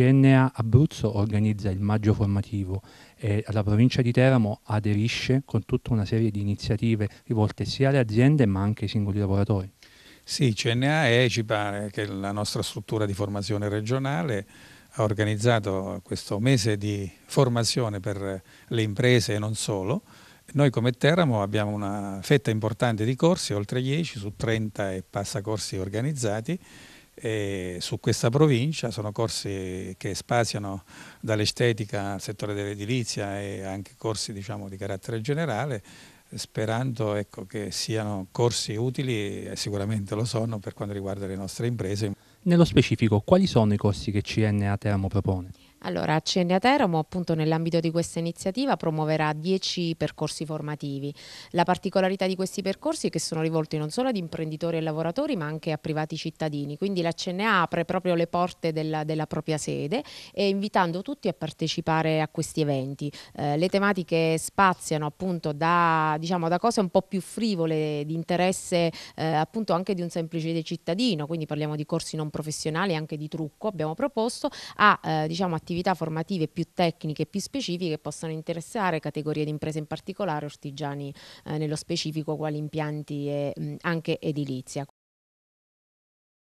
CNA Abruzzo organizza il maggio formativo e la provincia di Teramo aderisce con tutta una serie di iniziative rivolte sia alle aziende ma anche ai singoli lavoratori. Sì, CNA e ECIPA, che è la nostra struttura di formazione regionale, ha organizzato questo mese di formazione per le imprese e non solo. Noi come Teramo abbiamo una fetta importante di corsi, oltre 10 su 30 e passa corsi organizzati eh, su questa provincia, sono corsi che spaziano dall'estetica al settore dell'edilizia e anche corsi diciamo, di carattere generale, sperando ecco, che siano corsi utili e sicuramente lo sono per quanto riguarda le nostre imprese. Nello specifico, quali sono i corsi che CNA Teramo propone? Allora, Accenni a Teramo, appunto nell'ambito di questa iniziativa, promuoverà 10 percorsi formativi. La particolarità di questi percorsi è che sono rivolti non solo ad imprenditori e lavoratori, ma anche a privati cittadini. Quindi la CNA apre proprio le porte della, della propria sede e invitando tutti a partecipare a questi eventi. Eh, le tematiche spaziano appunto da, diciamo, da, cose un po' più frivole, di interesse eh, appunto anche di un semplice cittadino, quindi parliamo di corsi non professionali, anche di trucco, abbiamo proposto, a eh, diciamo, attività attività formative più tecniche e più specifiche che possano interessare categorie di imprese in particolare, artigiani eh, nello specifico, quali impianti e mh, anche edilizia.